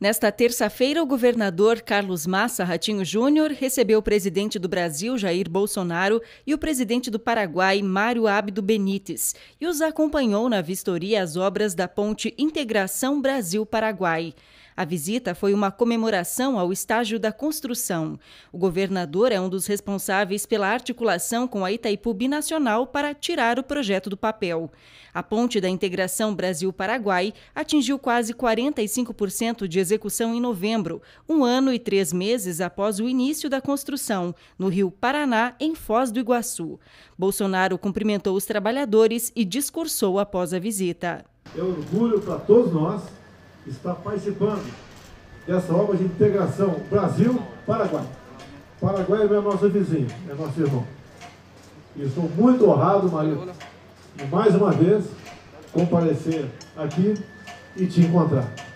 Nesta terça-feira, o governador Carlos Massa Ratinho Júnior recebeu o presidente do Brasil, Jair Bolsonaro, e o presidente do Paraguai, Mário Abdo Benítez, e os acompanhou na vistoria às obras da ponte Integração Brasil-Paraguai. A visita foi uma comemoração ao estágio da construção. O governador é um dos responsáveis pela articulação com a Itaipu Binacional para tirar o projeto do papel. A ponte da integração Brasil-Paraguai atingiu quase 45% de execução em novembro, um ano e três meses após o início da construção, no Rio Paraná, em Foz do Iguaçu. Bolsonaro cumprimentou os trabalhadores e discursou após a visita. É orgulho para todos nós está participando dessa obra de integração Brasil-Paraguai. Paraguai é nosso vizinho, é nosso irmão. E estou muito honrado, Maria, de mais uma vez comparecer aqui e te encontrar.